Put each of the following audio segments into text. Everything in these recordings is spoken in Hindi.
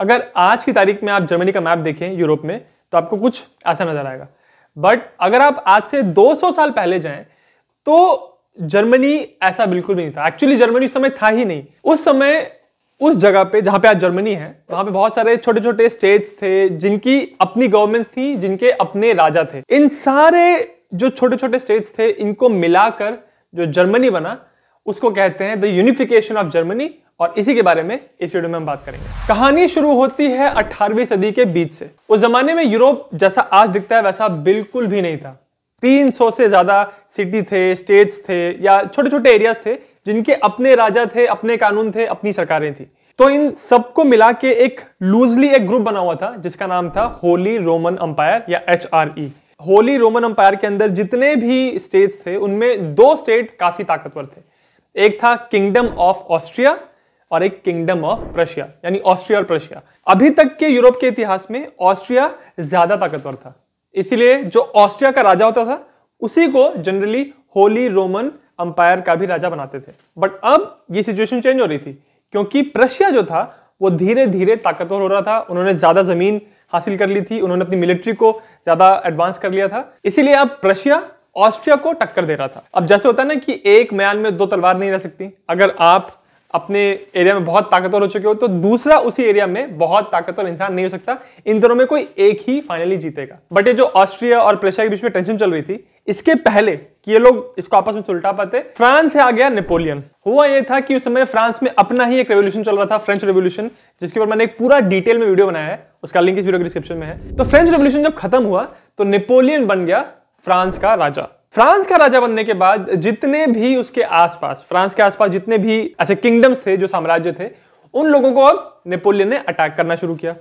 अगर आज की तारीख में आप जर्मनी का मैप देखें यूरोप में तो आपको कुछ ऐसा नजर आएगा बट अगर आप आज से 200 साल पहले जाएं तो जर्मनी ऐसा बिल्कुल भी नहीं था एक्चुअली जर्मनी उस समय था ही नहीं उस समय उस जगह पे जहां पे आज जर्मनी है वहां पे बहुत सारे छोटे छोटे स्टेट्स थे जिनकी अपनी गवर्नमेंट्स थी जिनके अपने राजा थे इन सारे जो छोटे छोटे स्टेट्स थे इनको मिलाकर जो जर्मनी बना उसको कहते हैं द यूनिफिकेशन ऑफ जर्मनी और इसी के बारे में इस वीडियो में हम बात करेंगे कहानी शुरू होती है 18वीं सदी के बीच से उस जमाने में यूरोप जैसा आज दिखता है वैसा बिल्कुल भी नहीं था 300 से ज्यादा सिटी थे स्टेट्स थे या छोटे छोटे एरियाज थे जिनके अपने राजा थे अपने कानून थे अपनी सरकारें थी तो इन सबको मिला के एक लूजली एक ग्रुप बना हुआ था जिसका नाम था होली रोमन अंपायर या एच होली रोमन अंपायर के अंदर जितने भी स्टेट्स थे उनमें दो स्टेट काफी ताकतवर थे एक था किंगडम ऑफ ऑस्ट्रिया और एक किंगडम ऑफ प्रशिया यानी ऑस्ट्रिया और प्रशिया अभी तक के यूरोप के इतिहास में ऑस्ट्रिया ज्यादा ताकतवर था इसीलिए जो ऑस्ट्रिया का राजा होता था उसी को जनरली होली रोमन अंपायर का भी राजा बनाते थे बट अब ये सिचुएशन चेंज हो रही थी क्योंकि प्रशिया जो था वो धीरे धीरे ताकतवर हो रहा था उन्होंने ज्यादा जमीन हासिल कर ली थी उन्होंने अपनी मिलिट्री को ज्यादा एडवांस कर लिया था इसीलिए अब प्रशिया ऑस्ट्रिया को टक्कर दे रहा था अब जैसे होता है ना कि एक म्यान में दो तलवार नहीं रह सकती अगर आप अपने एरिया में बहुत ताकतवर हो चुके हो तो दूसरा उसी एरिया में बहुत ताकतवर इंसान नहीं हो सकता इन दोनों में कोई एक ही फाइनली जीतेगा बट ये जो ऑस्ट्रिया और प्रेशिया के बीच में टेंशन चल रही थी इसके पहले कि ये लोग इसको आपस में सुलटा पाते फ्रांस से आ गया नेपोलियन हुआ ये था कि उस समय फ्रांस में अपना ही एक रेवोल्यूशन चल रहा था फ्रेंच रेवोल्यूशन जिसके ऊपर मैंने एक पूरा डिटेल में वीडियो बनाया है उसका लिंक इस वीडियो के डिस्क्रिप्शन में है तो फ्रेंच रेवोल्यूशन जब खत्म हुआ तो नेपोलियन बन गया फ्रांस का राजा फ्रांस का राजा बनने के बाद जितने भी उसके आसपास फ्रांस के आसपास जितने भी ऐसे किंगडम्स थे जो साम्राज्य थे उन लोगों को अब नेपोलियन ने अटैक करना शुरू किया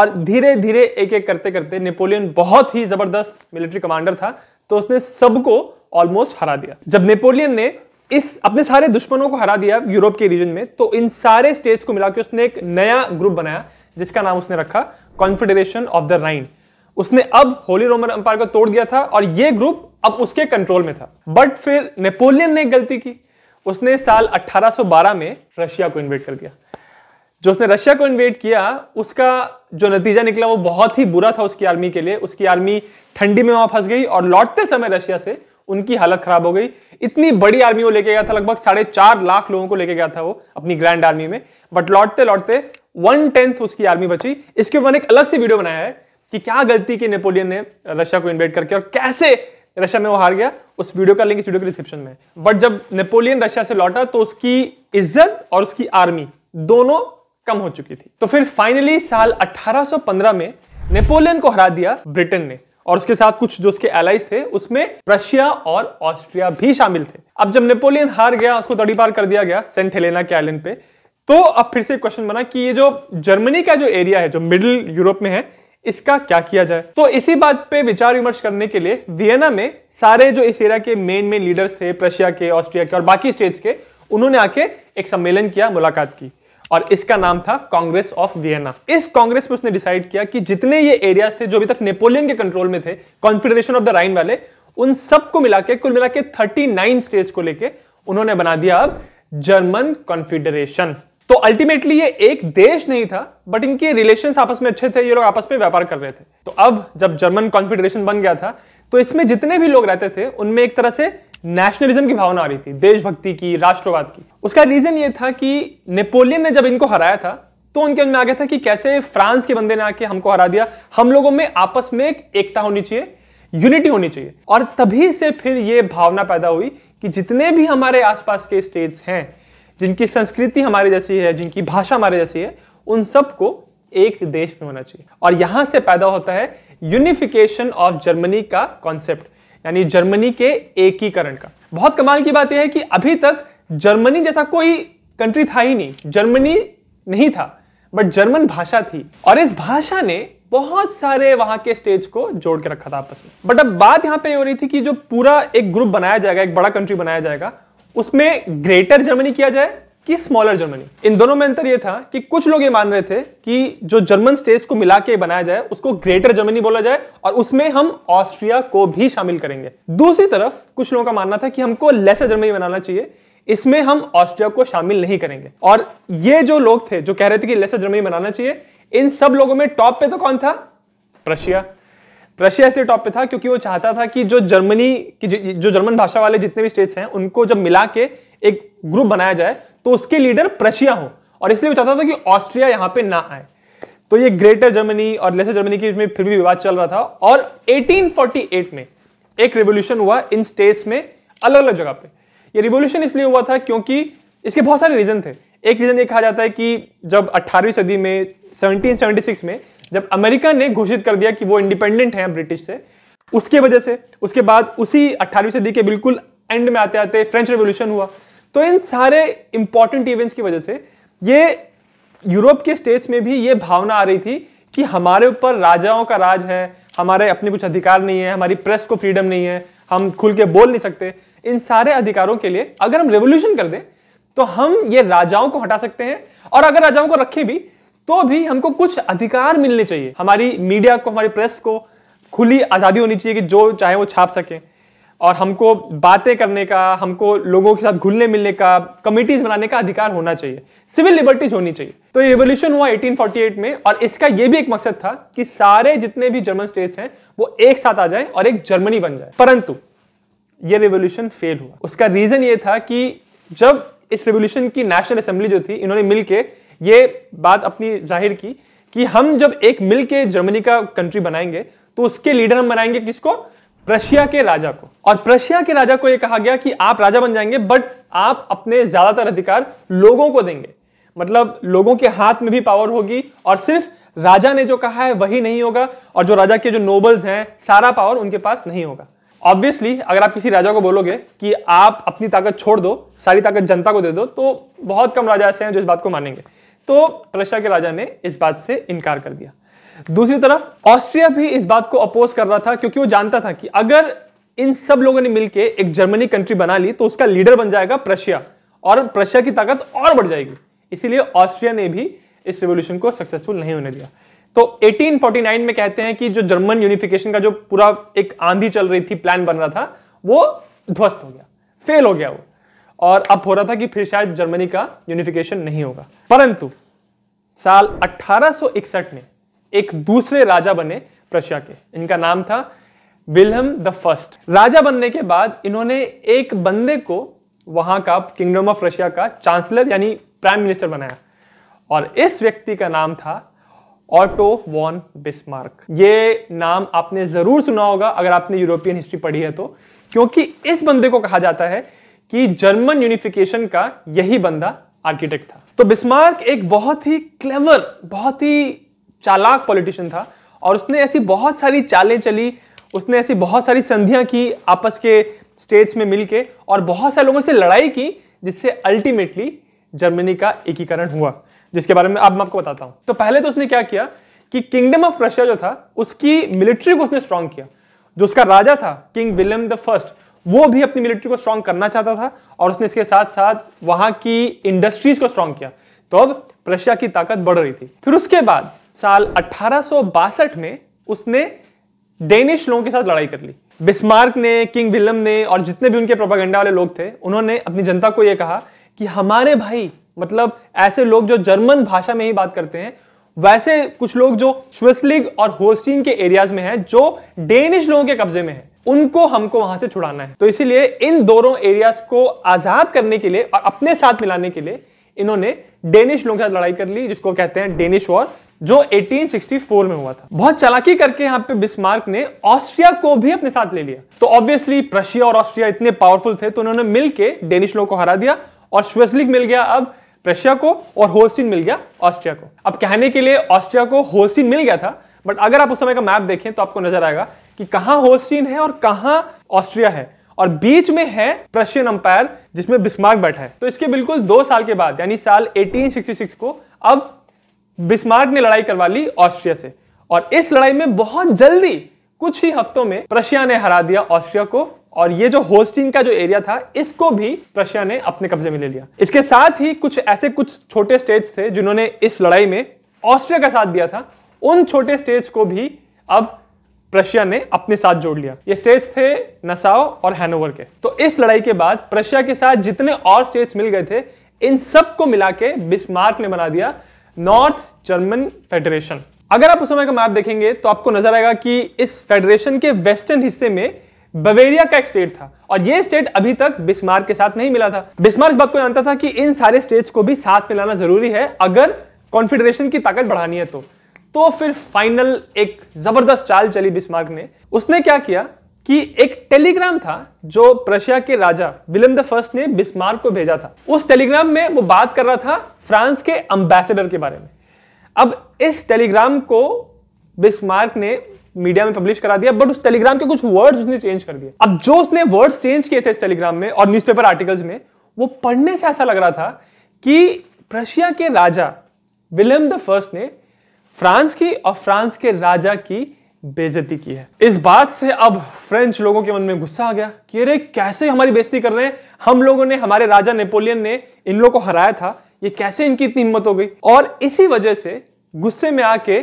और धीरे धीरे एक एक करते करते नेपोलियन बहुत ही जबरदस्त मिलिट्री कमांडर था तो उसने सबको ऑलमोस्ट हरा दिया जब नेपोलियन ने इस अपने सारे दुश्मनों को हरा दिया यूरोप के रीजन में तो इन सारे स्टेट्स को मिला के उसने एक नया ग्रुप बनाया जिसका नाम उसने रखा कॉन्फेडरेशन ऑफ द राइन उसने अब होली रोमन अंपायर को तोड़ दिया था और ये ग्रुप अब उसके कंट्रोल में था बट फिर नेपोलियन ने गलती की उसने साल 1812 में रशिया को इन्वेट कर दिया जो उसने रशिया को इन्वेट किया उसका जो नतीजा निकला वो बहुत ही बुरा था उसकी आर्मी के लिए उसकी आर्मी ठंडी में वहां फंस गई और लौटते समय रशिया से उनकी हालत खराब हो गई इतनी बड़ी आर्मी वो लेके गया था लगभग साढ़े चार लाख लोगों को लेके गया था वो अपनी ग्रैंड आर्मी में बट लौटते लौटते वन टेंथ उसकी आर्मी बची इसके ऊपर एक अलग से वीडियो बनाया है कि क्या गलती की नेपोलियन ने रशिया को इन्वेट करके और कैसे रशिया में वो हार गया उस वीडियो का लिंक इस वीडियो के डिस्क्रिप्शन में बट जब नेपोलियन रशिया से लौटा तो उसकी इज्जत और उसकी आर्मी दोनों कम हो चुकी थी तो फिर फाइनली साल 1815 में नेपोलियन को हरा दिया ब्रिटेन ने और उसके साथ कुछ जो उसके एलाइज थे उसमें रशिया और ऑस्ट्रिया भी शामिल थे अब जब नेपोलियन हार गया उसको तड़ी पार कर दिया गया सेंट हेलेना के आइलैंड पे तो अब फिर से क्वेश्चन बना कि ये जो जर्मनी का जो एरिया है जो मिडिल यूरोप में है इसका क्या किया जाए तो इसी बात पे विचार विमर्श करने के लिए वियना में सारे जो इस एरिया के मेन मेन लीडर्स थे प्रशिया के ऑस्ट्रिया के और बाकी स्टेट्स के उन्होंने आके एक सम्मेलन किया मुलाकात की और इसका नाम था कांग्रेस ऑफ वियना इस कांग्रेस में उसने डिसाइड किया कि जितने ये एरियाज थे जो अभी तक नेपोलियन के कंट्रोल में थे कॉन्फेडरेशन ऑफ द राइन वाले उन सबको मिला के कुल मिला के थर्टी स्टेट्स को लेके उन्होंने बना दिया अब जर्मन कॉन्फेडरेशन तो अल्टीमेटली ये एक देश नहीं था बट इनके रिलेशन आपस में अच्छे थे ये लोग आपस में व्यापार कर रहे थे तो अब जब जर्मन कॉन्फेडरेशन बन गया था तो इसमें जितने भी लोग रहते थे उनमें एक तरह से नेशनलिज्म की भावना आ रही थी देशभक्ति की राष्ट्रवाद की उसका रीजन ये था कि नेपोलियन ने जब इनको हराया था तो उनके मन में आ गया था कि कैसे फ्रांस के बंदे ने आके हमको हरा दिया हम लोगों में आपस में एक एकता होनी चाहिए यूनिटी होनी चाहिए और तभी से फिर ये भावना पैदा हुई कि जितने भी हमारे आसपास के स्टेट्स हैं जिनकी संस्कृति हमारे जैसी है जिनकी भाषा हमारे जैसी है उन सबको एक देश में होना चाहिए और यहां से पैदा होता है यूनिफिकेशन ऑफ जर्मनी का कॉन्सेप्ट यानी जर्मनी के एकीकरण का बहुत कमाल की बात यह है कि अभी तक जर्मनी जैसा कोई कंट्री था ही नहीं जर्मनी नहीं था बट जर्मन भाषा थी और इस भाषा ने बहुत सारे वहां के स्टेट्स को जोड़ के रखा था आपस में बट अब बात यहां पे हो रही थी कि जो पूरा एक ग्रुप बनाया जाएगा एक बड़ा कंट्री बनाया जाएगा उसमें ग्रेटर जर्मनी किया जाए कि स्मॉलर जर्मनी इन दोनों में अंतर यह था कि कुछ लोग ये मान रहे थे कि जो जर्मन स्टेट्स को मिला के बनाया जाए उसको ग्रेटर जर्मनी बोला जाए और उसमें हम ऑस्ट्रिया को भी शामिल करेंगे दूसरी तरफ कुछ लोगों का मानना था कि हमको लेसर जर्मनी बनाना चाहिए इसमें हम ऑस्ट्रिया को शामिल नहीं करेंगे और ये जो लोग थे जो कह रहे थे कि लेसर जर्मनी बनाना चाहिए इन सब लोगों में टॉप पे तो कौन था प्रशिया रशिया इसलिए टॉप पे था क्योंकि वो चाहता था कि जो जर्मनी की जो जर्मन भाषा वाले जितने भी स्टेट्स हैं उनको जब मिला के एक ग्रुप बनाया जाए तो उसके लीडर प्रशिया हो और इसलिए वो चाहता था कि ऑस्ट्रिया यहां पे ना आए तो ये ग्रेटर जर्मनी और लेसर जर्मनी के में फिर भी विवाद चल रहा था और 1848 में एक रेवोल्यूशन हुआ इन स्टेट्स में अलग अलग जगह पे ये रिवोल्यूशन इसलिए हुआ था क्योंकि इसके बहुत सारे रीजन थे एक रीजन ये कहा जाता है कि जब 18वीं सदी में 1776 में जब अमेरिका ने घोषित कर दिया कि वो इंडिपेंडेंट है ब्रिटिश से उसके वजह से उसके बाद उसी अट्ठारहवीं सदी के बिल्कुल एंड में आते आते फ्रेंच रेवोल्यूशन हुआ तो इन सारे इंपॉर्टेंट इवेंट्स की वजह से ये यूरोप के स्टेट्स में भी ये भावना आ रही थी कि हमारे ऊपर राजाओं का राज है हमारे अपने कुछ अधिकार नहीं है हमारी प्रेस को फ्रीडम नहीं है हम खुल के बोल नहीं सकते इन सारे अधिकारों के लिए अगर हम रेवोल्यूशन कर दें तो हम ये राजाओं को हटा सकते हैं और अगर राजाओं को रखें भी तो भी हमको कुछ अधिकार मिलने चाहिए हमारी मीडिया को हमारी प्रेस को खुली आज़ादी होनी चाहिए कि जो चाहे वो छाप सके और हमको बातें करने का हमको लोगों के साथ घुलने मिलने का कमिटीज बनाने का अधिकार होना चाहिए सिविल लिबर्टीज होनी चाहिए तो ये रिवोल्यूशन हुआ 1848 में और इसका ये भी एक मकसद था कि सारे जितने भी जर्मन स्टेट्स हैं वो एक साथ आ जाएं और एक जर्मनी बन जाए परंतु ये रिवोल्यूशन फेल हुआ उसका रीजन ये था कि जब इस रिवोल्यूशन की नेशनल असेंबली जो थी इन्होंने मिलकर ये बात अपनी जाहिर की कि हम जब एक मिल के जर्मनी का कंट्री बनाएंगे तो उसके लीडर हम बनाएंगे किसको प्रशिया के राजा को और प्रशिया के राजा को यह कहा गया कि आप राजा बन जाएंगे बट आप अपने ज्यादातर अधिकार लोगों को देंगे मतलब लोगों के हाथ में भी पावर होगी और सिर्फ राजा ने जो कहा है वही नहीं होगा और जो राजा के जो नोबल्स हैं सारा पावर उनके पास नहीं होगा ऑब्वियसली अगर आप किसी राजा को बोलोगे कि आप अपनी ताकत छोड़ दो सारी ताकत जनता को दे दो तो बहुत कम राजा ऐसे हैं जो इस बात को मानेंगे तो प्रशा के राजा ने इस बात से इनकार कर दिया दूसरी तरफ ऑस्ट्रिया भी इस बात को अपोज कर रहा था क्योंकि वो जानता था कि अगर इन सब लोगों ने मिलकर एक जर्मनी कंट्री बना ली तो उसका लीडर बन जाएगा प्रशिया और प्रशिया की ताकत और बढ़ जाएगी इसीलिए ऑस्ट्रिया ने भी इस रेवल्यूशन को सक्सेसफुल नहीं होने दिया तो 1849 में कहते हैं कि जो जर्मन यूनिफिकेशन का जो पूरा एक आंधी चल रही थी प्लान बन रहा था वो ध्वस्त हो गया फेल हो गया वो और अब हो रहा था कि फिर शायद जर्मनी का यूनिफिकेशन नहीं होगा परंतु साल 1861 में एक दूसरे राजा बने प्रशिया के इनका नाम था विलहम द फर्स्ट राजा बनने के बाद इन्होंने एक बंदे को वहां का किंगडम ऑफ रशिया का चांसलर यानी प्राइम मिनिस्टर बनाया और इस व्यक्ति का नाम था ऑटो वॉन बिस्मार्क ये नाम आपने जरूर सुना होगा अगर आपने यूरोपियन हिस्ट्री पढ़ी है तो क्योंकि इस बंदे को कहा जाता है कि जर्मन यूनिफिकेशन का यही बंदा आर्किटेक्ट था तो बिस्मार्क एक बहुत ही क्लेवर बहुत ही चालाक पॉलिटिशियन था और उसने ऐसी बहुत सारी चालें चली उसने ऐसी बहुत सारी संधियां की आपस के स्टेट्स में मिलके और बहुत सारे लोगों से लड़ाई की जिससे अल्टीमेटली जर्मनी का एकीकरण हुआ जिसके बारे में अब मैं आपको बताता हूं तो पहले तो उसने क्या किया कि किंगडम ऑफ रशिया जो था उसकी मिलिट्री को उसने स्ट्रांग किया जो उसका राजा था किंग विलियम द फर्स्ट वो भी अपनी मिलिट्री को स्ट्रांग करना चाहता था और उसने इसके साथ साथ वहां की इंडस्ट्रीज को स्ट्रांग किया तो अब प्रशिया की ताकत बढ़ रही थी फिर उसके बाद साल अठारह में उसने डेनिश लोगों के साथ लड़ाई कर ली बिस्मार्क ने किंग विलियम ने और जितने भी उनके प्रोपागेंडा वाले लोग थे उन्होंने अपनी जनता को यह कहा कि हमारे भाई मतलब ऐसे लोग जो जर्मन भाषा में ही बात करते हैं वैसे कुछ लोग जो स्विस्लिग और होस्टिंग के एरियाज में हैं जो डेनिश लोगों के कब्जे में है उनको हमको वहां से छुड़ाना है तो इसीलिए इन दोनों एरियाज को आजाद करने के लिए और अपने साथ मिलाने के लिए इन्होंने डेनिश लोगों के साथ लड़ाई कर ली जिसको कहते हैं डेनिश वॉर जो 1864 में हुआ था बहुत चालाकी करके यहाँ पे बिस्मार्क ने ऑस्ट्रिया को भी अपने साथ ले लिया तो ऑब्वियसली प्रशिया और ऑस्ट्रिया इतने पावरफुल थे तो उन्होंने मिलके डेनिश लोगों को हरा दिया और श्वेस्लिक मिल गया अब प्रशिया को और होलस्टीन मिल गया ऑस्ट्रिया को अब कहने के लिए ऑस्ट्रिया को होलस्टीन मिल गया था बट अगर आप उस समय का मैप देखें तो आपको नजर आएगा कि कहाँ होलस्टीन है और कहा ऑस्ट्रिया है और बीच में है प्रशियन अंपायर जिसमें बिस्मार्क बैठा है तो इसके बिल्कुल दो साल के बाद यानी साल 1866 को अब बिस्मार्क ने लड़ाई करवा ली ऑस्ट्रिया से और इस लड़ाई में बहुत जल्दी कुछ ही हफ्तों में प्रशिया ने हरा दिया ऑस्ट्रिया को और ये जो होस्टिंग का जो एरिया था इसको भी प्रशिया ने अपने कब्जे में ले लिया इसके साथ ही कुछ ऐसे कुछ छोटे स्टेट्स थे जिन्होंने इस लड़ाई में ऑस्ट्रिया का साथ दिया था उन छोटे स्टेट्स को भी अब प्रशिया ने अपने साथ जोड़ लिया ये स्टेट्स थे नसाओ और हैनोवर के तो इस लड़ाई के बाद प्रशिया के साथ जितने और स्टेट्स मिल गए थे इन सब को मिला के बिस्मार्क ने बना दिया नॉर्थ जर्मन फेडरेशन अगर आप उस समय का मैप देखेंगे तो आपको नजर आएगा कि इस फेडरेशन के वेस्टर्न हिस्से में बवेरिया का एक स्टेट था और ये स्टेट अभी तक बिस्मार्क के साथ नहीं मिला था बिस्मार्क इस बात को जानता था कि इन सारे स्टेट्स को भी साथ मिलाना जरूरी है अगर कॉन्फेडरेशन की ताकत बढ़ानी है तो तो फिर फाइनल एक जबरदस्त चाल चली बिस्मार्क ने उसने क्या किया कि एक टेलीग्राम था जो प्रशिया के राजा विलियम द फर्स्ट ने बिस्मार्क को भेजा था उस टेलीग्राम में वो बात कर रहा था फ्रांस के अंबेसडर के बारे में अब इस टेलीग्राम को बिस्मार्क ने मीडिया में पब्लिश करा दिया बट उस टेलीग्राम के कुछ वर्ड्स उसने चेंज कर दिए अब जो उसने वर्ड्स चेंज किए थे इस टेलीग्राम में और न्यूज़पेपर आर्टिकल्स में वो पढ़ने से ऐसा लग रहा था कि प्रशिया के राजा विलियम द फर्स्ट ने फ्रांस की और फ्रांस के राजा की बेजती की है इस बात से अब फ्रेंच लोगों के मन में गुस्सा आ गया कि अरे कैसे हमारी बेजती कर रहे हैं हम लोगों ने हमारे राजा नेपोलियन ने इन लोगों को हराया था ये कैसे इनकी इतनी हिम्मत हो गई और इसी वजह से गुस्से में आके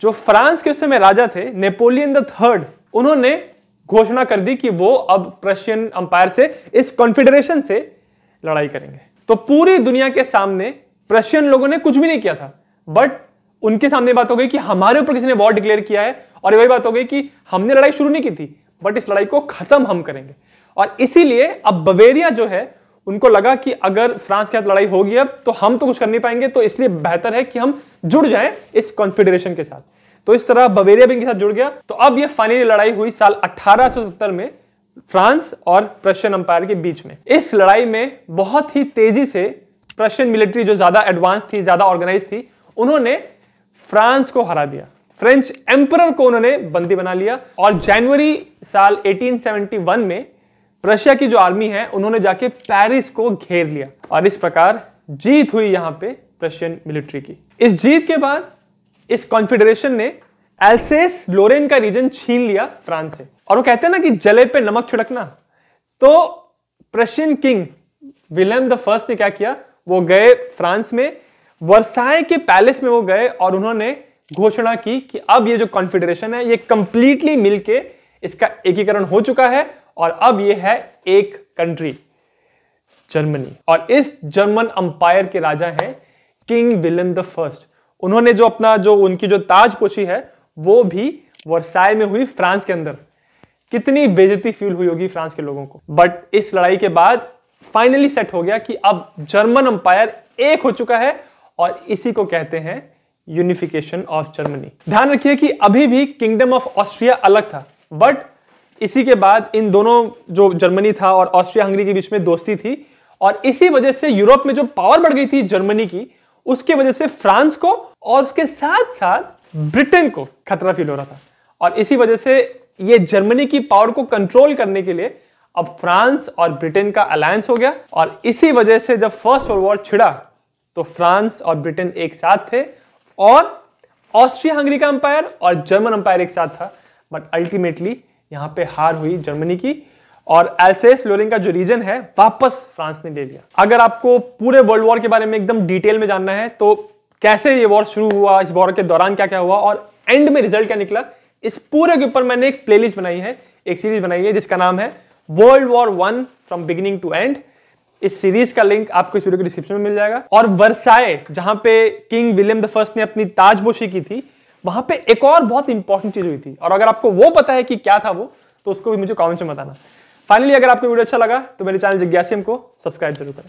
जो फ्रांस के उस समय राजा थे नेपोलियन द थर्ड उन्होंने घोषणा कर दी कि वो अब प्रशियन अंपायर से इस कॉन्फेडरेशन से लड़ाई करेंगे तो पूरी दुनिया के सामने प्रशियन लोगों ने कुछ भी नहीं किया था बट उनके सामने बात हो गई कि हमारे ऊपर किसी ने वॉर डिक्लेयर किया है और वही बात हो गई कि हमने लड़ाई शुरू नहीं की थी बट इस लड़ाई को खत्म हम करेंगे और इसीलिए अब बवेरिया जो है उनको लगा कि अगर फ्रांस के साथ लड़ाई होगी अब तो हम तो कुछ कर नहीं पाएंगे तो इसलिए बेहतर है कि हम जुड़ जाएं इस कॉन्फेडरेशन के साथ तो इस तरह बवेरिया भी इनके साथ जुड़ गया तो अब ये फाइनली लड़ाई हुई साल 1870 में फ्रांस और प्रशियन अंपायर के बीच में इस लड़ाई में बहुत ही तेजी से प्रशियन मिलिट्री जो ज्यादा एडवांस थी ज्यादा ऑर्गेनाइज थी उन्होंने फ्रांस को हरा दिया फ्रेंच एम्पर को उन्होंने बंदी बना लिया और जनवरी साल 1871 में प्रशिया की जो आर्मी है उन्होंने जाके पेरिस को घेर लिया और इस प्रकार जीत हुई यहां पे प्रशियन मिलिट्री की इस जीत के बाद इस कॉन्फेडरेशन ने एल्सेस लोरेन का रीजन छीन लिया फ्रांस से और वो कहते हैं ना कि जले पे नमक छिड़कना तो Prussian king William the first ने क्या किया वो गए फ्रांस में वर्साए के पैलेस में वो गए और उन्होंने घोषणा की कि अब ये जो कॉन्फिडरेशन है ये कंप्लीटली मिलके इसका एकीकरण हो चुका है और अब ये है एक कंट्री जर्मनी और इस जर्मन अंपायर के राजा हैं किंग विलियम द फर्स्ट उन्होंने जो अपना जो उनकी जो ताज पोछी है वो भी वर्साए में हुई फ्रांस के अंदर कितनी बेजती फील हुई होगी फ्रांस के लोगों को बट इस लड़ाई के बाद फाइनली सेट हो गया कि अब जर्मन अंपायर एक हो चुका है और इसी को कहते हैं यूनिफिकेशन ऑफ जर्मनी ध्यान रखिए कि अभी भी किंगडम ऑफ ऑस्ट्रिया अलग था बट इसी के बाद इन दोनों जो जर्मनी था और ऑस्ट्रिया हंगरी के बीच में दोस्ती थी और इसी वजह से यूरोप में जो पावर बढ़ गई थी जर्मनी की उसके वजह से फ्रांस को और उसके साथ साथ ब्रिटेन को खतरा फील हो रहा था और इसी वजह से ये जर्मनी की पावर को कंट्रोल करने के लिए अब फ्रांस और ब्रिटेन का अलायंस हो गया और इसी वजह से जब फर्स्ट वर्ल्ड वॉर छिड़ा तो फ्रांस और ब्रिटेन एक साथ थे और ऑस्ट्रिया हंगरी का अंपायर और जर्मन अंपायर एक साथ था बट अल्टीमेटली यहां पे हार हुई जर्मनी की और एलसेस लोरिंग का जो रीजन है वापस फ्रांस ने ले लिया अगर आपको पूरे वर्ल्ड वॉर के बारे में एकदम डिटेल में जानना है तो कैसे ये वॉर शुरू हुआ इस वॉर के दौरान क्या क्या हुआ और एंड में रिजल्ट क्या निकला इस पूरे के ऊपर मैंने एक प्लेलिस्ट बनाई है एक सीरीज बनाई है जिसका नाम है World War one from beginning to end इस सीरीज का लिंक आपको इस वीडियो के डिस्क्रिप्शन में मिल जाएगा और वर्साए जहां पे किंग विलियम द फर्स्ट ने अपनी ताजबोशी की थी वहां पे एक और बहुत इंपॉर्टेंट चीज हुई थी और अगर आपको वो पता है कि क्या था वो तो उसको भी मुझे कॉमेंट में बताना फाइनली अगर आपको वीडियो अच्छा लगा तो मेरे चैनल जिज्ञासम को सब्सक्राइब जरूर करें